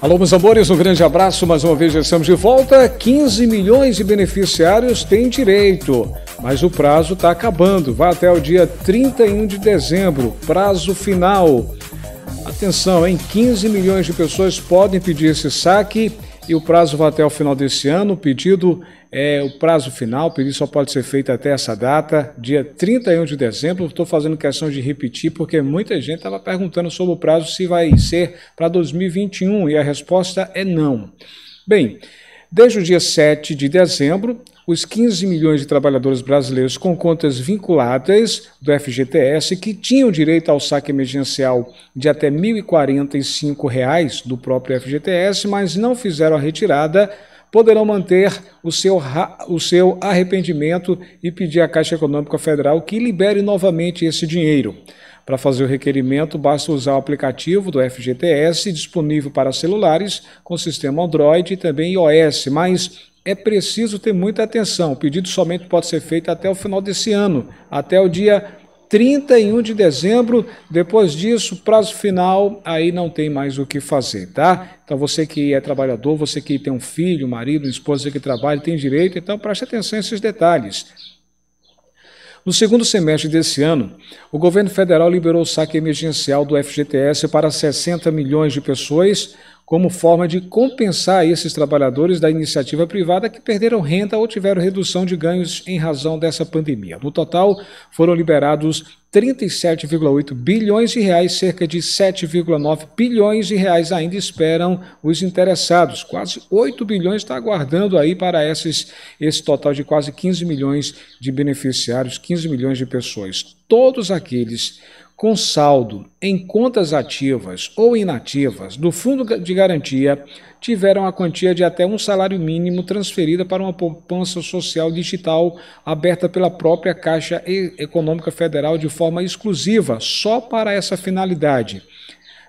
Alô, meus amores, um grande abraço. Mais uma vez já estamos de volta. 15 milhões de beneficiários têm direito, mas o prazo está acabando. Vai até o dia 31 de dezembro prazo final. Atenção, hein? 15 milhões de pessoas podem pedir esse saque e o prazo vai até o final desse ano. O pedido é o prazo final, o pedido só pode ser feito até essa data, dia 31 de dezembro. Estou fazendo questão de repetir, porque muita gente estava perguntando sobre o prazo se vai ser para 2021 e a resposta é não. Bem, desde o dia 7 de dezembro os 15 milhões de trabalhadores brasileiros com contas vinculadas do FGTS que tinham direito ao saque emergencial de até R$ 1.045 do próprio FGTS, mas não fizeram a retirada, poderão manter o seu, o seu arrependimento e pedir à Caixa Econômica Federal que libere novamente esse dinheiro. Para fazer o requerimento, basta usar o aplicativo do FGTS disponível para celulares com sistema Android e também iOS, mas é preciso ter muita atenção. O pedido somente pode ser feito até o final desse ano, até o dia 31 de dezembro. Depois disso, prazo final, aí não tem mais o que fazer, tá? Então você que é trabalhador, você que tem um filho, um marido, uma esposa que trabalha, tem direito, então preste atenção a esses detalhes. No segundo semestre desse ano, o governo federal liberou o saque emergencial do FGTS para 60 milhões de pessoas como forma de compensar esses trabalhadores da iniciativa privada que perderam renda ou tiveram redução de ganhos em razão dessa pandemia. No total, foram liberados 37,8 bilhões de reais, cerca de 7,9 bilhões de reais ainda esperam os interessados. Quase 8 bilhões está aguardando aí para esses, esse total de quase 15 milhões de beneficiários, 15 milhões de pessoas. Todos aqueles com saldo em contas ativas ou inativas do Fundo de Garantia tiveram a quantia de até um salário mínimo transferida para uma poupança social digital aberta pela própria Caixa Econômica Federal de forma exclusiva, só para essa finalidade.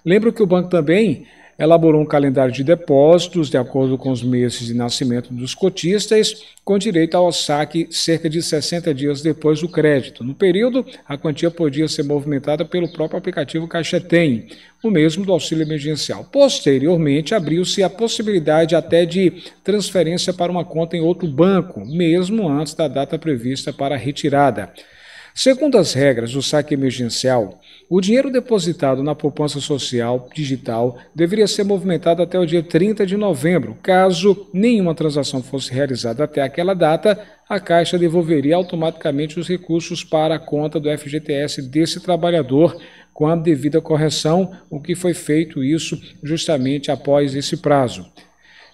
Lembro que o banco também elaborou um calendário de depósitos de acordo com os meses de nascimento dos cotistas, com direito ao saque cerca de 60 dias depois do crédito. No período, a quantia podia ser movimentada pelo próprio aplicativo Caixa Tem, o mesmo do auxílio emergencial. Posteriormente, abriu-se a possibilidade até de transferência para uma conta em outro banco, mesmo antes da data prevista para a retirada. Segundo as regras do saque emergencial, o dinheiro depositado na poupança social digital deveria ser movimentado até o dia 30 de novembro. Caso nenhuma transação fosse realizada até aquela data, a Caixa devolveria automaticamente os recursos para a conta do FGTS desse trabalhador com a devida correção, o que foi feito isso justamente após esse prazo.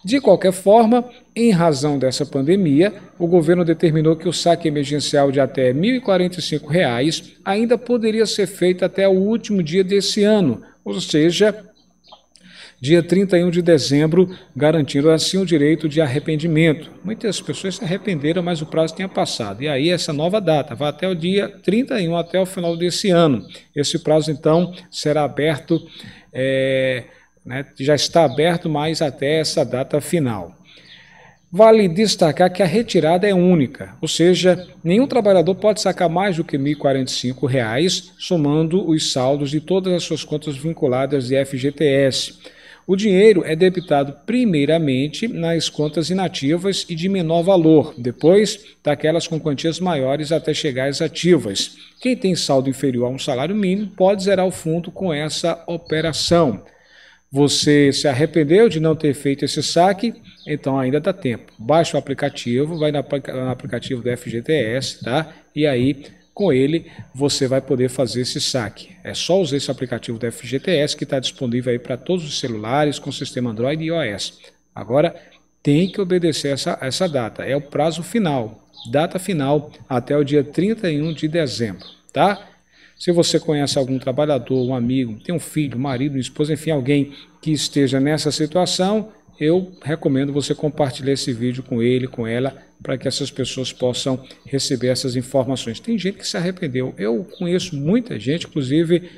De qualquer forma, em razão dessa pandemia, o governo determinou que o saque emergencial de até R$ 1.045 ainda poderia ser feito até o último dia desse ano, ou seja, dia 31 de dezembro, garantindo assim o direito de arrependimento. Muitas pessoas se arrependeram, mas o prazo tinha passado. E aí essa nova data vai até o dia 31, até o final desse ano. Esse prazo, então, será aberto. É né, já está aberto mais até essa data final. Vale destacar que a retirada é única, ou seja, nenhum trabalhador pode sacar mais do que R$ 1.045, somando os saldos de todas as suas contas vinculadas de FGTS. O dinheiro é debitado primeiramente nas contas inativas e de menor valor, depois daquelas com quantias maiores até chegar às ativas. Quem tem saldo inferior a um salário mínimo pode zerar o fundo com essa operação você se arrependeu de não ter feito esse saque, então ainda dá tempo. Baixa o aplicativo, vai no aplicativo do FGTS, tá? E aí, com ele, você vai poder fazer esse saque. É só usar esse aplicativo do FGTS que está disponível aí para todos os celulares com sistema Android e iOS. Agora, tem que obedecer essa, essa data. É o prazo final, data final até o dia 31 de dezembro, tá? Se você conhece algum trabalhador, um amigo, tem um filho, marido, esposa, enfim, alguém que esteja nessa situação, eu recomendo você compartilhar esse vídeo com ele, com ela, para que essas pessoas possam receber essas informações. Tem gente que se arrependeu. Eu conheço muita gente, inclusive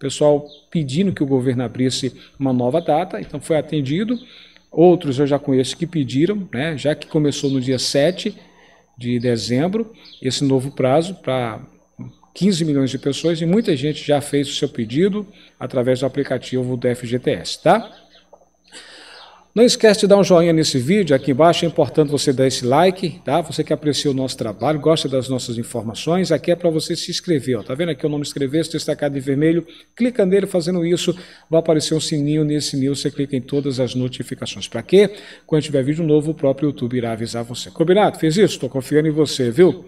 pessoal pedindo que o governo abrisse uma nova data, então foi atendido. Outros eu já conheço que pediram, né, já que começou no dia 7 de dezembro, esse novo prazo para 15 milhões de pessoas e muita gente já fez o seu pedido através do aplicativo do FGTS, tá? Não esquece de dar um joinha nesse vídeo, aqui embaixo é importante você dar esse like, tá? Você que aprecia o nosso trabalho, gosta das nossas informações, aqui é para você se inscrever, ó. Tá vendo aqui o nome inscrever-se destacado em vermelho? Clica nele, fazendo isso, vai aparecer um sininho, nesse sininho você clica em todas as notificações. Para quê? Quando tiver vídeo novo, o próprio YouTube irá avisar você. Combinado? Fez isso? Estou confiando em você, viu?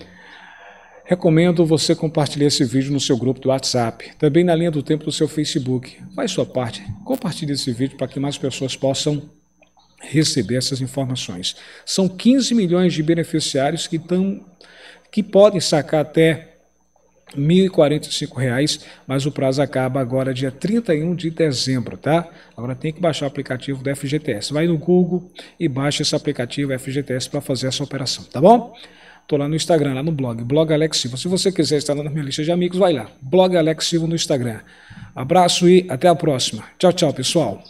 Recomendo você compartilhar esse vídeo no seu grupo do WhatsApp, também na linha do tempo do seu Facebook. Faz sua parte, compartilhe esse vídeo para que mais pessoas possam receber essas informações. São 15 milhões de beneficiários que, tão, que podem sacar até R$ 1.045, mas o prazo acaba agora dia 31 de dezembro, tá? Agora tem que baixar o aplicativo da FGTS. Vai no Google e baixa esse aplicativo FGTS para fazer essa operação, tá bom? Estou lá no Instagram, lá no blog, blog Alex Silva. Se você quiser estar na minha lista de amigos, vai lá, blog Alex Silva no Instagram. Abraço e até a próxima. Tchau, tchau, pessoal.